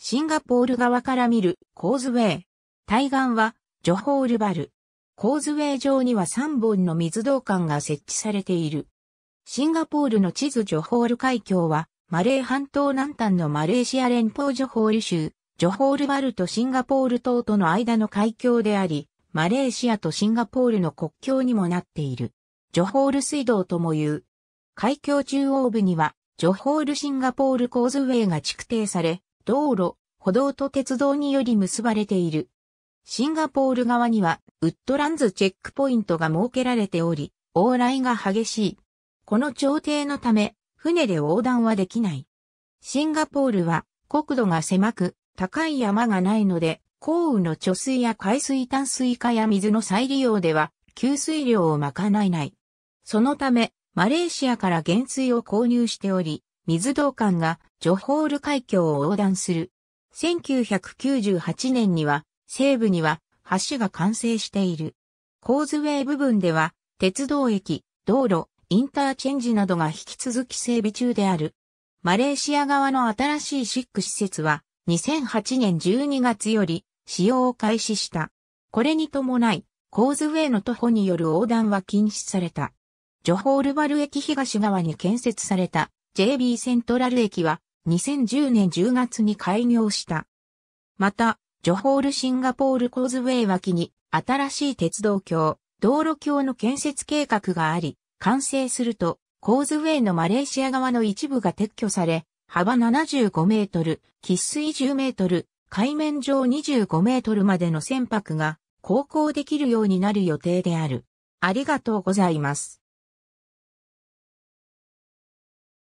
シンガポール側から見るコーズウェイ。対岸はジョホールバル。コーズウェイ上には3本の水道管が設置されている。シンガポールの地図ジョホール海峡は、マレー半島南端のマレーシア連邦ジョホール州、ジョホールバルとシンガポール島との間の海峡であり、マレーシアとシンガポールの国境にもなっている。ジョホール水道とも言う。海峡中央部には、ジョホールシンガポールコーズウェイが築定され、道路、歩道と鉄道により結ばれている。シンガポール側には、ウッドランズチェックポイントが設けられており、往来が激しい。この調停のため、船で横断はできない。シンガポールは、国土が狭く、高い山がないので、降雨の貯水や海水淡水化や水の再利用では、給水量を賄えない。そのため、マレーシアから減水を購入しており、水道管がジョホール海峡を横断する。1998年には西部には橋が完成している。コーズウェイ部分では鉄道駅、道路、インターチェンジなどが引き続き整備中である。マレーシア側の新しいシック施設は2008年12月より使用を開始した。これに伴い、コーズウェイの徒歩による横断は禁止された。ジョホールバル駅東側に建設された JB セントラル駅は2010年10月に開業した。また、ジョホールシンガポールコーズウェイ脇に新しい鉄道橋、道路橋の建設計画があり、完成すると、コーズウェイのマレーシア側の一部が撤去され、幅75メートル、喫水10メートル、海面上25メートルまでの船舶が航行できるようになる予定である。ありがとうございます。